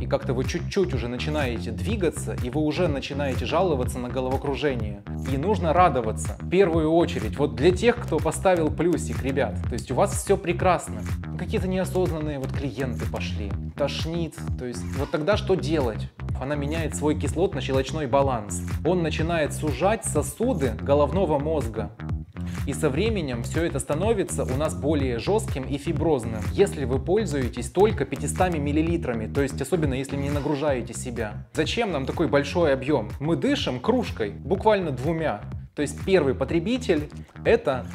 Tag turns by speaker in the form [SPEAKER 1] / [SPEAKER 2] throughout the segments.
[SPEAKER 1] И как-то вы чуть-чуть уже начинаете двигаться, и вы уже начинаете жаловаться на головокружение. И нужно радоваться. В первую очередь, вот для тех, кто поставил плюсик, ребят. То есть у вас все прекрасно. Какие-то неосознанные вот клиенты пошли. Тошнит. То есть вот тогда что делать? Она меняет свой кислотно-щелочной баланс. Он начинает сужать сосуды головного мозга. И со временем все это становится у нас более жестким и фиброзным, если вы пользуетесь только 500 мл, то есть особенно если не нагружаете себя. Зачем нам такой большой объем? Мы дышим кружкой, буквально двумя. То есть первый потребитель – это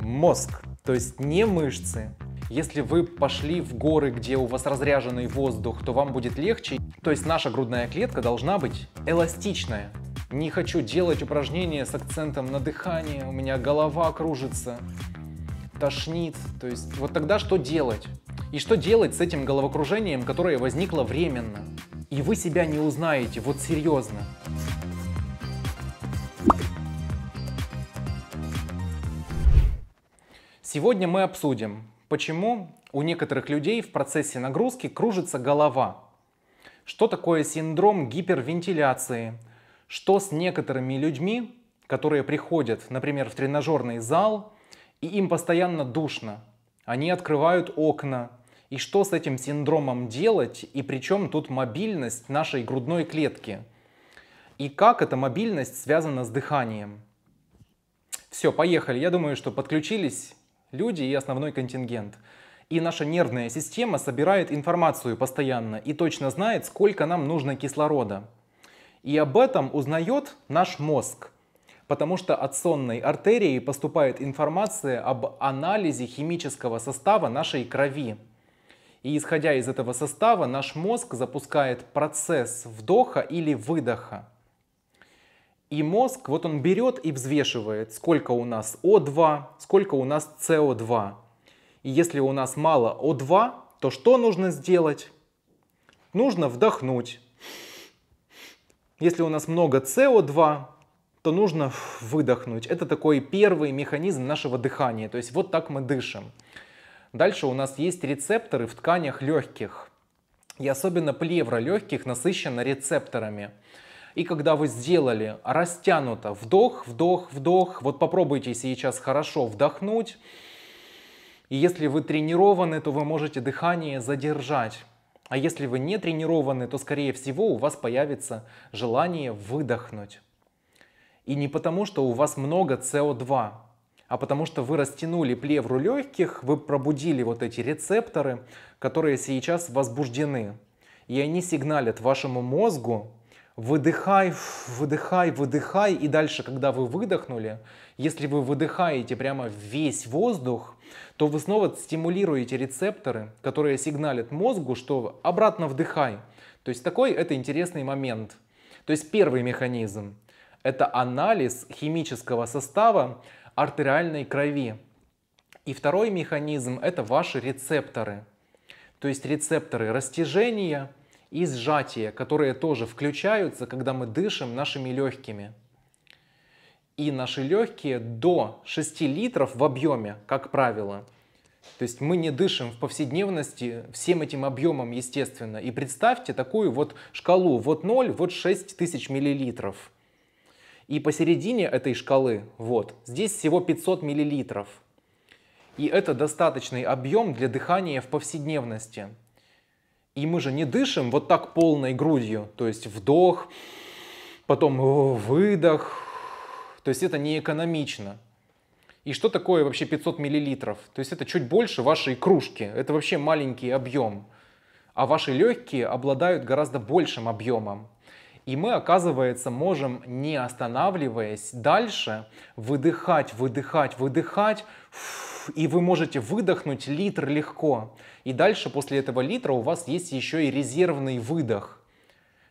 [SPEAKER 1] мозг, то есть не мышцы, если вы пошли в горы, где у вас разряженный воздух, то вам будет легче. То есть наша грудная клетка должна быть эластичная. Не хочу делать упражнения с акцентом на дыхание, у меня голова кружится, тошнит. То есть вот тогда что делать? И что делать с этим головокружением, которое возникло временно? И вы себя не узнаете, вот серьезно. Сегодня мы обсудим, почему у некоторых людей в процессе нагрузки кружится голова. Что такое синдром гипервентиляции? Что с некоторыми людьми, которые приходят, например, в тренажерный зал, и им постоянно душно, они открывают окна, и что с этим синдромом делать, и причем тут мобильность нашей грудной клетки, и как эта мобильность связана с дыханием. Все, поехали. Я думаю, что подключились люди и основной контингент. И наша нервная система собирает информацию постоянно и точно знает, сколько нам нужно кислорода. И об этом узнает наш мозг, потому что от сонной артерии поступает информация об анализе химического состава нашей крови. И исходя из этого состава, наш мозг запускает процесс вдоха или выдоха. И мозг, вот он берет и взвешивает, сколько у нас О2, сколько у нас СО2. И если у нас мало О2, то что нужно сделать? Нужно вдохнуть. Если у нас много СО2, то нужно выдохнуть. Это такой первый механизм нашего дыхания. То есть вот так мы дышим. Дальше у нас есть рецепторы в тканях легких. И особенно плевра легких насыщена рецепторами. И когда вы сделали растянуто вдох, вдох, вдох, вот попробуйте сейчас хорошо вдохнуть. И если вы тренированы, то вы можете дыхание задержать. А если вы не тренированы, то, скорее всего, у вас появится желание выдохнуть. И не потому, что у вас много СО2, а потому что вы растянули плевру легких, вы пробудили вот эти рецепторы, которые сейчас возбуждены. И они сигналят вашему мозгу, выдыхай, выдыхай, выдыхай, и дальше, когда вы выдохнули, если вы выдыхаете прямо весь воздух, то вы снова стимулируете рецепторы, которые сигналят мозгу, что обратно вдыхай. То есть такой это интересный момент. То есть первый механизм – это анализ химического состава артериальной крови. И второй механизм – это ваши рецепторы. То есть рецепторы растяжения – и сжатие, которые тоже включаются, когда мы дышим нашими легкими. И наши легкие до 6 литров в объеме, как правило. То есть мы не дышим в повседневности всем этим объемом, естественно. И представьте такую вот шкалу, вот 0, вот 6 тысяч миллилитров. И посередине этой шкалы, вот, здесь всего 500 миллилитров. И это достаточный объем для дыхания в повседневности. И мы же не дышим вот так полной грудью, то есть вдох, потом выдох, то есть это не экономично. И что такое вообще 500 миллилитров? То есть это чуть больше вашей кружки, это вообще маленький объем. А ваши легкие обладают гораздо большим объемом. И мы, оказывается, можем, не останавливаясь дальше, выдыхать, выдыхать, выдыхать, и вы можете выдохнуть литр легко. И дальше после этого литра у вас есть еще и резервный выдох.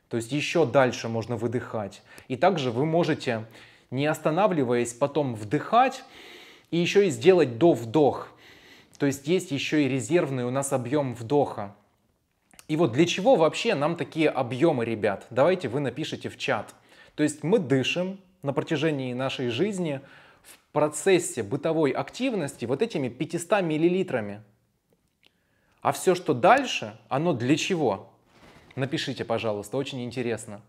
[SPEAKER 1] То есть еще дальше можно выдыхать. И также вы можете, не останавливаясь, потом вдыхать и еще и сделать до-вдох. То есть есть еще и резервный у нас объем вдоха. И вот для чего вообще нам такие объемы, ребят? Давайте вы напишите в чат. То есть мы дышим на протяжении нашей жизни в процессе бытовой активности вот этими 500 миллилитрами. А все, что дальше, оно для чего? Напишите, пожалуйста, очень интересно.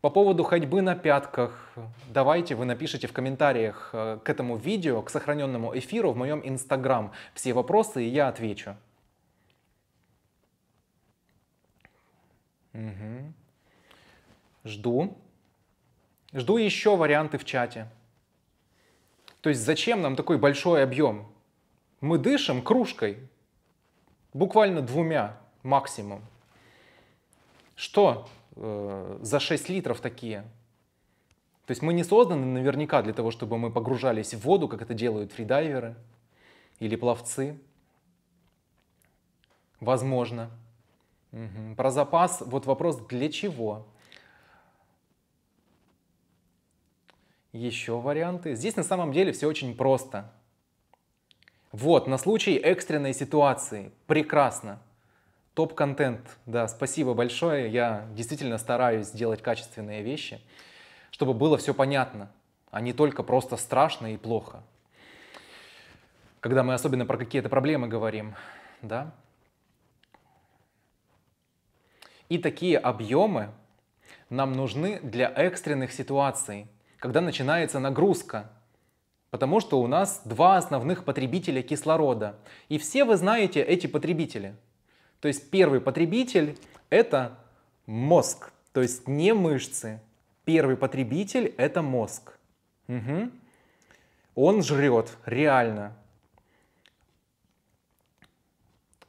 [SPEAKER 1] По поводу ходьбы на пятках, давайте вы напишите в комментариях э, к этому видео, к сохраненному эфиру в моем инстаграм все вопросы, и я отвечу. Угу. Жду. Жду еще варианты в чате. То есть зачем нам такой большой объем? Мы дышим кружкой, буквально двумя максимум. Что э, за 6 литров такие? То есть мы не созданы наверняка для того, чтобы мы погружались в воду, как это делают фридайверы или пловцы. Возможно. Угу. Про запас, вот вопрос, для чего? Еще варианты. Здесь на самом деле все очень просто. Вот, на случай экстренной ситуации. Прекрасно. Топ-контент. Да, спасибо большое. Я действительно стараюсь делать качественные вещи, чтобы было все понятно, а не только просто страшно и плохо. Когда мы особенно про какие-то проблемы говорим, да, и такие объемы нам нужны для экстренных ситуаций, когда начинается нагрузка, потому что у нас два основных потребителя кислорода. И все вы знаете эти потребители. То есть первый потребитель — это мозг, то есть не мышцы. Первый потребитель — это мозг. Угу. Он жрет, реально.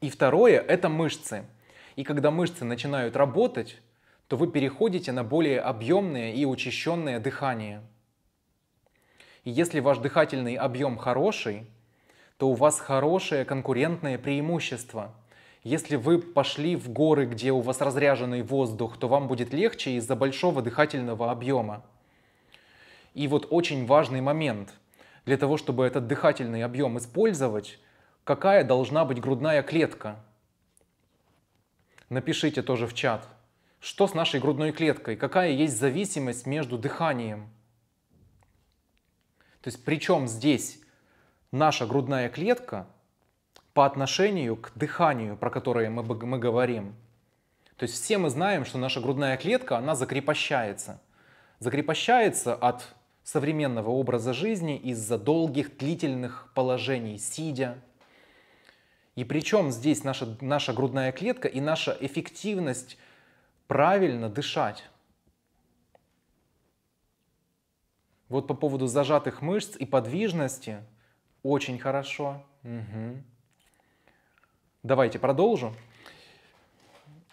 [SPEAKER 1] И второе — это мышцы. И когда мышцы начинают работать, то вы переходите на более объемное и учащенное дыхание. И если ваш дыхательный объем хороший, то у вас хорошее конкурентное преимущество. Если вы пошли в горы, где у вас разряженный воздух, то вам будет легче из-за большого дыхательного объема. И вот очень важный момент. Для того, чтобы этот дыхательный объем использовать, какая должна быть грудная клетка – напишите тоже в чат, что с нашей грудной клеткой, какая есть зависимость между дыханием. То есть причем здесь наша грудная клетка по отношению к дыханию, про которое мы, мы говорим. То есть все мы знаем, что наша грудная клетка, она закрепощается. Закрепощается от современного образа жизни из-за долгих длительных положений, сидя, и причем здесь наша, наша грудная клетка и наша эффективность правильно дышать. Вот по поводу зажатых мышц и подвижности очень хорошо. Угу. Давайте продолжу.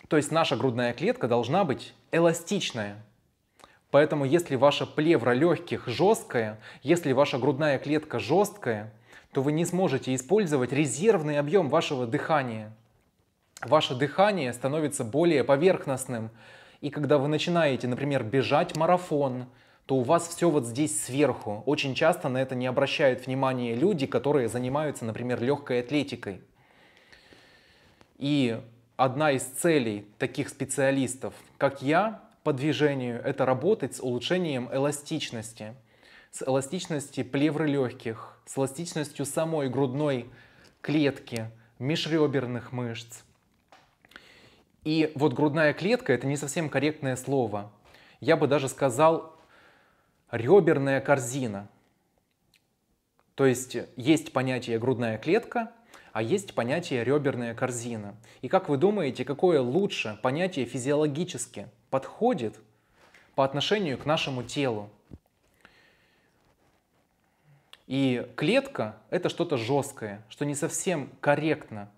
[SPEAKER 1] То есть наша грудная клетка должна быть эластичная. Поэтому если ваша плевра легких жесткая, если ваша грудная клетка жесткая, то вы не сможете использовать резервный объем вашего дыхания. Ваше дыхание становится более поверхностным. И когда вы начинаете, например, бежать марафон, то у вас все вот здесь сверху. Очень часто на это не обращают внимания люди, которые занимаются, например, легкой атлетикой. И одна из целей таких специалистов, как я, по движению, это работать с улучшением эластичности – с эластичностью плевры легких, с эластичностью самой грудной клетки, межреберных мышц. И вот грудная клетка – это не совсем корректное слово. Я бы даже сказал реберная корзина. То есть есть понятие грудная клетка, а есть понятие реберная корзина. И как вы думаете, какое лучше понятие физиологически подходит по отношению к нашему телу? И клетка — это что-то жесткое, что не совсем корректно.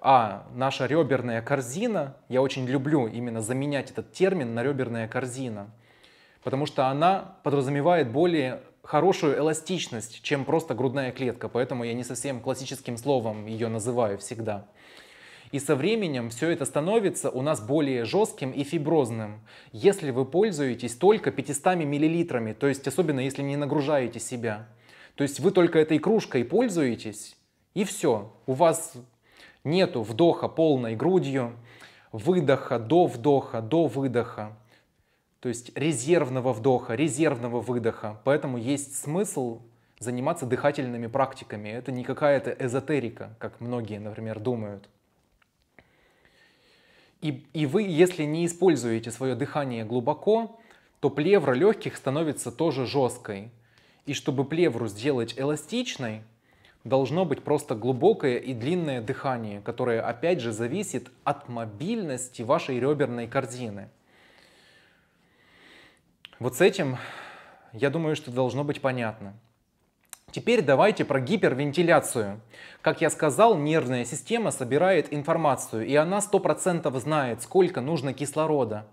[SPEAKER 1] А наша реберная корзина, я очень люблю именно заменять этот термин на реберная корзина, потому что она подразумевает более хорошую эластичность, чем просто грудная клетка, поэтому я не совсем классическим словом ее называю всегда. И со временем все это становится у нас более жестким и фиброзным. Если вы пользуетесь только 500 миллилитрами, то есть особенно если не нагружаете себя. То есть вы только этой кружкой пользуетесь, и все. У вас нету вдоха полной грудью, выдоха, до вдоха, до выдоха. То есть резервного вдоха, резервного выдоха. Поэтому есть смысл заниматься дыхательными практиками. Это не какая-то эзотерика, как многие, например, думают. И, и вы, если не используете свое дыхание глубоко, то плевра легких становится тоже жесткой. И чтобы плевру сделать эластичной, должно быть просто глубокое и длинное дыхание, которое опять же зависит от мобильности вашей реберной корзины. Вот с этим, я думаю, что должно быть понятно. Теперь давайте про гипервентиляцию. Как я сказал, нервная система собирает информацию, и она 100% знает, сколько нужно кислорода.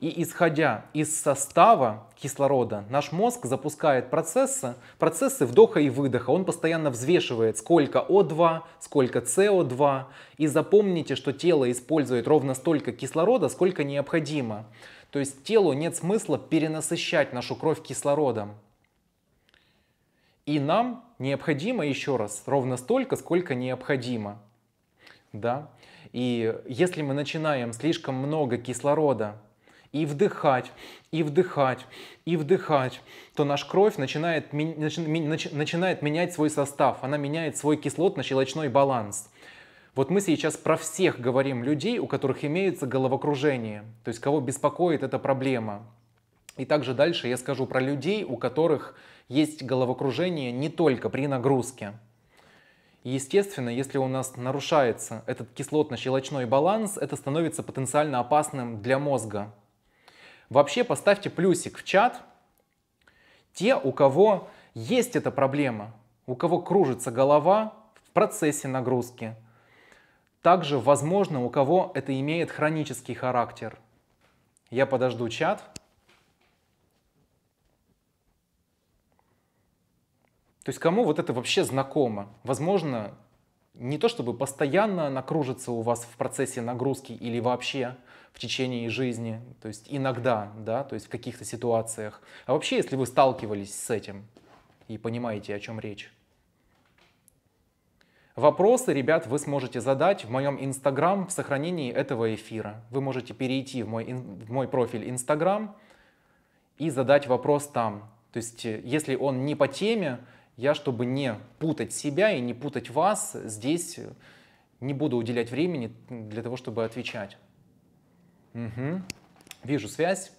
[SPEAKER 1] И исходя из состава кислорода, наш мозг запускает процессы, процессы вдоха и выдоха. Он постоянно взвешивает, сколько О2, сколько СО2. И запомните, что тело использует ровно столько кислорода, сколько необходимо. То есть телу нет смысла перенасыщать нашу кровь кислородом. И нам необходимо еще раз ровно столько, сколько необходимо. Да? И если мы начинаем слишком много кислорода и вдыхать, и вдыхать, и вдыхать, то наша кровь начинает, начинает менять свой состав, она меняет свой кислотно-щелочной баланс. Вот мы сейчас про всех говорим людей, у которых имеется головокружение, то есть кого беспокоит эта проблема. И также дальше я скажу про людей, у которых есть головокружение не только при нагрузке. естественно, если у нас нарушается этот кислотно-щелочной баланс, это становится потенциально опасным для мозга. Вообще поставьте плюсик в чат те, у кого есть эта проблема, у кого кружится голова в процессе нагрузки. Также, возможно, у кого это имеет хронический характер. Я подожду чат. То есть кому вот это вообще знакомо? Возможно, не то чтобы постоянно накружится у вас в процессе нагрузки или вообще в течение жизни, то есть иногда, да, то есть в каких-то ситуациях. А вообще, если вы сталкивались с этим и понимаете, о чем речь. Вопросы, ребят, вы сможете задать в моем Инстаграм в сохранении этого эфира. Вы можете перейти в мой, в мой профиль Инстаграм и задать вопрос там. То есть, э, если он не по теме, я, чтобы не путать себя и не путать вас, здесь э, не буду уделять времени для того, чтобы отвечать. Угу. Вижу связь.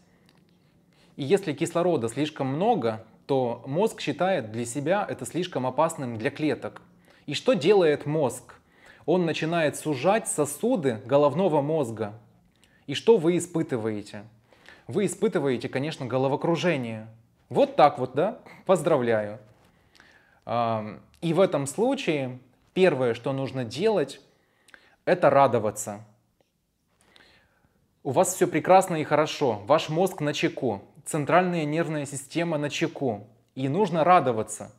[SPEAKER 1] И если кислорода слишком много, то мозг считает для себя это слишком опасным для клеток. И что делает мозг? Он начинает сужать сосуды головного мозга. И что вы испытываете? Вы испытываете, конечно, головокружение. Вот так вот, да? Поздравляю. И в этом случае первое, что нужно делать, это радоваться. У вас все прекрасно и хорошо, ваш мозг на чеку, центральная нервная система на чеку, и нужно радоваться.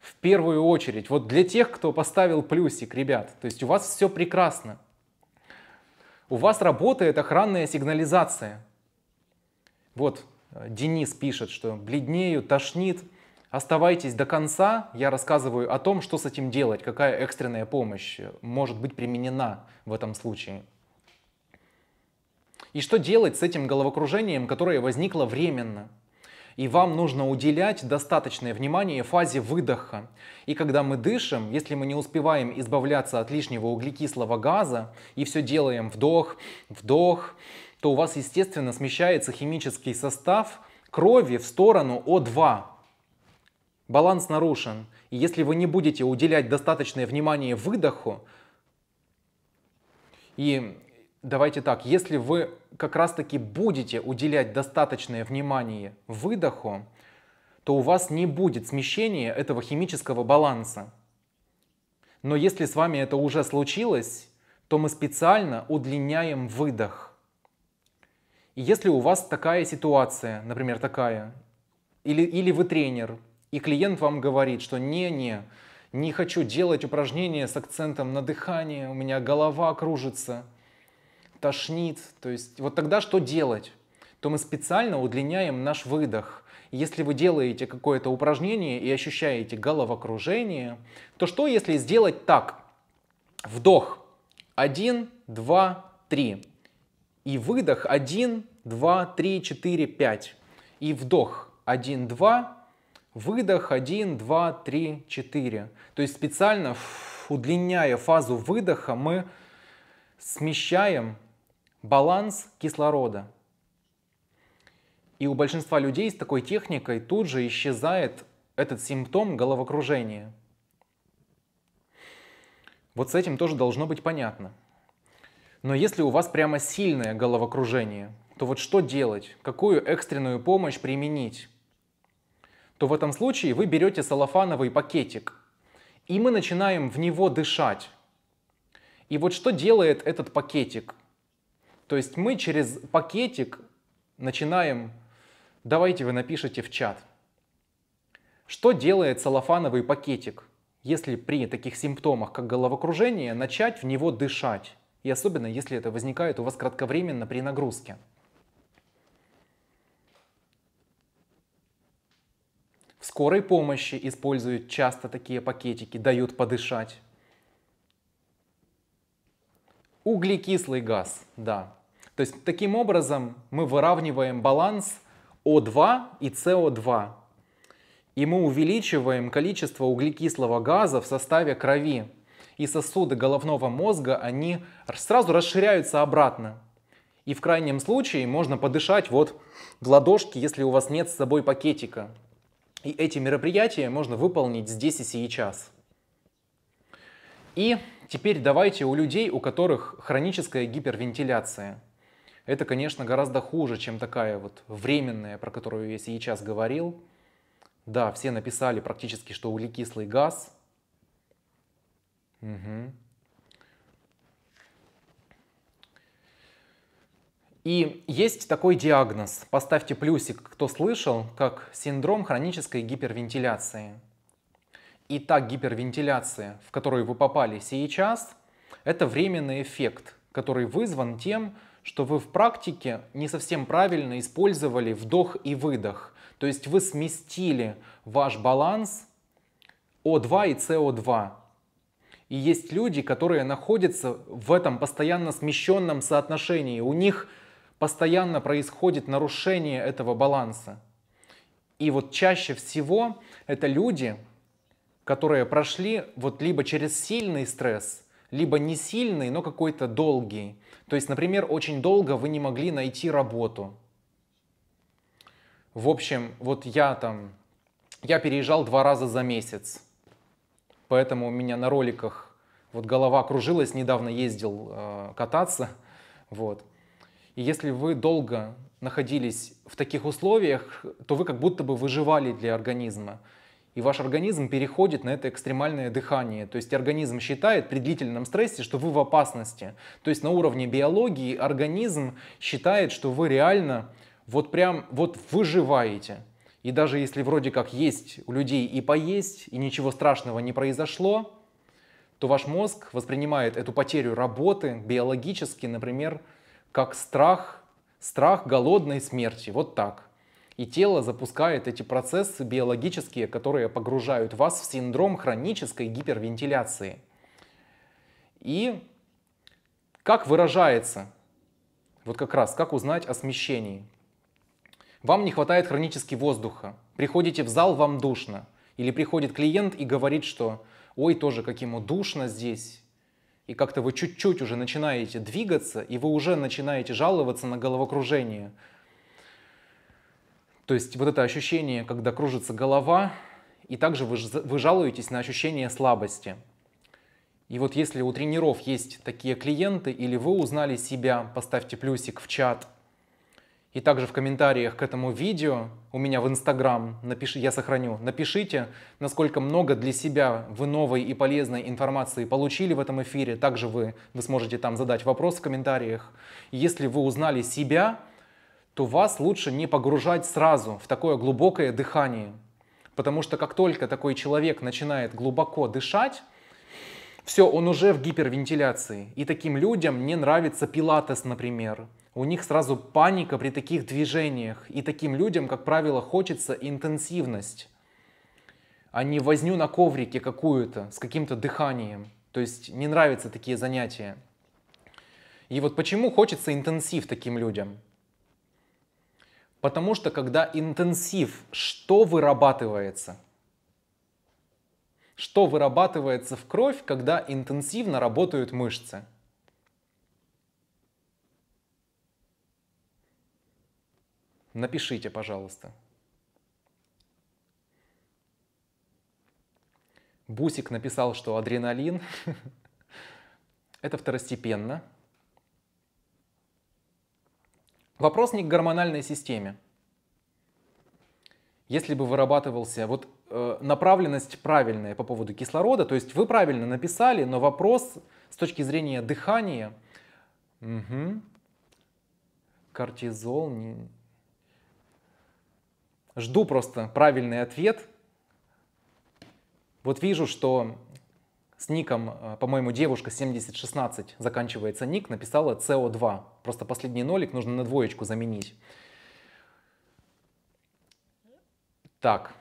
[SPEAKER 1] В первую очередь, вот для тех, кто поставил плюсик, ребят, то есть у вас все прекрасно. У вас работает охранная сигнализация. Вот э, Денис пишет, что бледнею, тошнит, Оставайтесь до конца, я рассказываю о том, что с этим делать, какая экстренная помощь может быть применена в этом случае. И что делать с этим головокружением, которое возникло временно. И вам нужно уделять достаточное внимание фазе выдоха. И когда мы дышим, если мы не успеваем избавляться от лишнего углекислого газа и все делаем вдох, вдох, то у вас, естественно, смещается химический состав крови в сторону О2, Баланс нарушен. И если вы не будете уделять достаточное внимание выдоху, и давайте так, если вы как раз-таки будете уделять достаточное внимание выдоху, то у вас не будет смещения этого химического баланса. Но если с вами это уже случилось, то мы специально удлиняем выдох. И если у вас такая ситуация, например, такая, или, или вы тренер – и клиент вам говорит, что не-не, не хочу делать упражнения с акцентом на дыхание, у меня голова кружится, тошнит. То есть вот тогда что делать? То мы специально удлиняем наш выдох. Если вы делаете какое-то упражнение и ощущаете головокружение, то что если сделать так? Вдох один, два, три И выдох один, два, три, четыре, пять И вдох один, два Выдох 1, 2, 3, 4. То есть специально удлиняя фазу выдоха, мы смещаем баланс кислорода. И у большинства людей с такой техникой тут же исчезает этот симптом головокружения. Вот с этим тоже должно быть понятно. Но если у вас прямо сильное головокружение, то вот что делать? Какую экстренную помощь применить? то в этом случае вы берете салофановый пакетик, и мы начинаем в него дышать. И вот что делает этот пакетик? То есть мы через пакетик начинаем... Давайте вы напишите в чат. Что делает салофановый пакетик, если при таких симптомах, как головокружение, начать в него дышать? И особенно, если это возникает у вас кратковременно при нагрузке. В скорой помощи используют часто такие пакетики, дают подышать. Углекислый газ, да. То есть таким образом мы выравниваем баланс О2 и СО2. И мы увеличиваем количество углекислого газа в составе крови. И сосуды головного мозга, они сразу расширяются обратно. И в крайнем случае можно подышать вот в ладошке, если у вас нет с собой пакетика. И эти мероприятия можно выполнить здесь и сейчас. И теперь давайте у людей, у которых хроническая гипервентиляция. Это, конечно, гораздо хуже, чем такая вот временная, про которую я сейчас говорил. Да, все написали практически, что углекислый газ. Угу. И есть такой диагноз, поставьте плюсик, кто слышал, как синдром хронической гипервентиляции. И та гипервентиляция, в которую вы попали сейчас, это временный эффект, который вызван тем, что вы в практике не совсем правильно использовали вдох и выдох. То есть вы сместили ваш баланс О2 и СО2. И есть люди, которые находятся в этом постоянно смещенном соотношении. У них постоянно происходит нарушение этого баланса. И вот чаще всего это люди, которые прошли вот либо через сильный стресс, либо не сильный, но какой-то долгий. То есть, например, очень долго вы не могли найти работу. В общем, вот я там, я переезжал два раза за месяц. Поэтому у меня на роликах вот голова кружилась, недавно ездил э, кататься. Вот. И если вы долго находились в таких условиях, то вы как будто бы выживали для организма. И ваш организм переходит на это экстремальное дыхание. То есть организм считает при длительном стрессе, что вы в опасности. То есть на уровне биологии организм считает, что вы реально вот прям вот выживаете. И даже если вроде как есть у людей и поесть, и ничего страшного не произошло, то ваш мозг воспринимает эту потерю работы биологически, например, как страх, страх голодной смерти, вот так. И тело запускает эти процессы биологические, которые погружают вас в синдром хронической гипервентиляции. И как выражается, вот как раз, как узнать о смещении? Вам не хватает хронически воздуха, приходите в зал, вам душно. Или приходит клиент и говорит, что ой, тоже как ему душно здесь, и как-то вы чуть-чуть уже начинаете двигаться, и вы уже начинаете жаловаться на головокружение. То есть вот это ощущение, когда кружится голова, и также вы, вы жалуетесь на ощущение слабости. И вот если у тренеров есть такие клиенты, или вы узнали себя, поставьте плюсик в чат – и также в комментариях к этому видео у меня в Инстаграм, напиши, я сохраню, напишите, насколько много для себя вы новой и полезной информации получили в этом эфире. Также вы, вы сможете там задать вопрос в комментариях. Если вы узнали себя, то вас лучше не погружать сразу в такое глубокое дыхание. Потому что как только такой человек начинает глубоко дышать, все, он уже в гипервентиляции. И таким людям не нравится пилатес, например. У них сразу паника при таких движениях. И таким людям, как правило, хочется интенсивность, а не возню на коврике какую-то с каким-то дыханием. То есть не нравятся такие занятия. И вот почему хочется интенсив таким людям? Потому что когда интенсив, что вырабатывается – что вырабатывается в кровь, когда интенсивно работают мышцы? Напишите, пожалуйста. Бусик написал, что адреналин – это второстепенно. Вопрос не к гормональной системе. Если бы вырабатывался, вот Э, направленность правильная по поводу кислорода, то есть вы правильно написали, но вопрос с точки зрения дыхания, угу. кортизол, не... жду просто правильный ответ. Вот вижу, что с ником, э, по-моему, девушка 7016 заканчивается ник, написала CO2. Просто последний нолик нужно на двоечку заменить. Так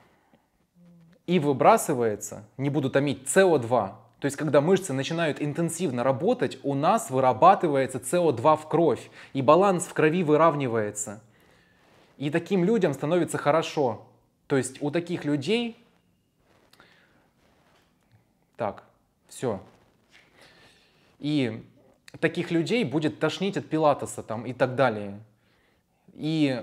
[SPEAKER 1] и выбрасывается, не буду томить, СО2. То есть, когда мышцы начинают интенсивно работать, у нас вырабатывается СО2 в кровь, и баланс в крови выравнивается. И таким людям становится хорошо. То есть у таких людей... Так, все. И таких людей будет тошнить от пилатеса там и так далее. И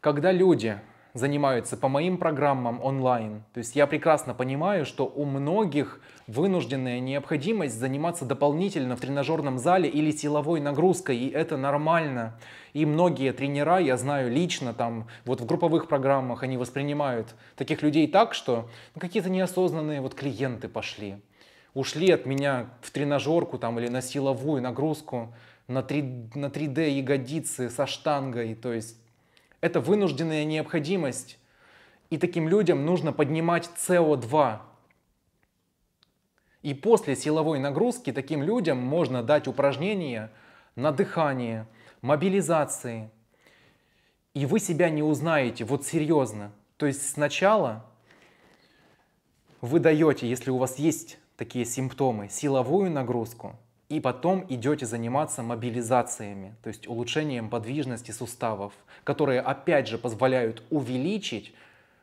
[SPEAKER 1] когда люди занимаются по моим программам онлайн. То есть я прекрасно понимаю, что у многих вынужденная необходимость заниматься дополнительно в тренажерном зале или силовой нагрузкой, и это нормально. И многие тренера, я знаю лично, там, вот в групповых программах они воспринимают таких людей так, что ну, какие-то неосознанные вот клиенты пошли, ушли от меня в тренажерку там или на силовую нагрузку, на, 3, на 3D ягодицы со штангой, то есть это вынужденная необходимость. И таким людям нужно поднимать СО2. И после силовой нагрузки таким людям можно дать упражнения на дыхание, мобилизации. И вы себя не узнаете, вот серьезно. То есть сначала вы даете, если у вас есть такие симптомы, силовую нагрузку, и потом идете заниматься мобилизациями, то есть улучшением подвижности суставов, которые опять же позволяют увеличить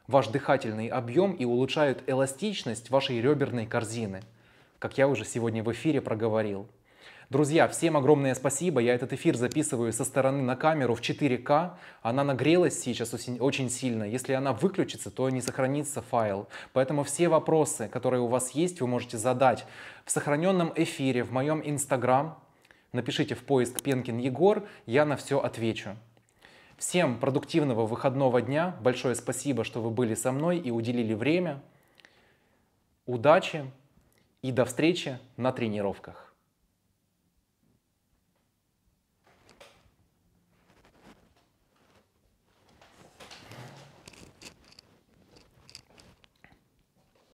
[SPEAKER 1] ваш дыхательный объем и улучшают эластичность вашей реберной корзины, как я уже сегодня в эфире проговорил. Друзья, всем огромное спасибо. Я этот эфир записываю со стороны на камеру в 4К. Она нагрелась сейчас очень сильно. Если она выключится, то не сохранится файл. Поэтому все вопросы, которые у вас есть, вы можете задать в сохраненном эфире, в моем Инстаграм. Напишите в поиск Пенкин Егор, я на все отвечу. Всем продуктивного выходного дня. Большое спасибо, что вы были со мной и уделили время. Удачи и до встречи на тренировках.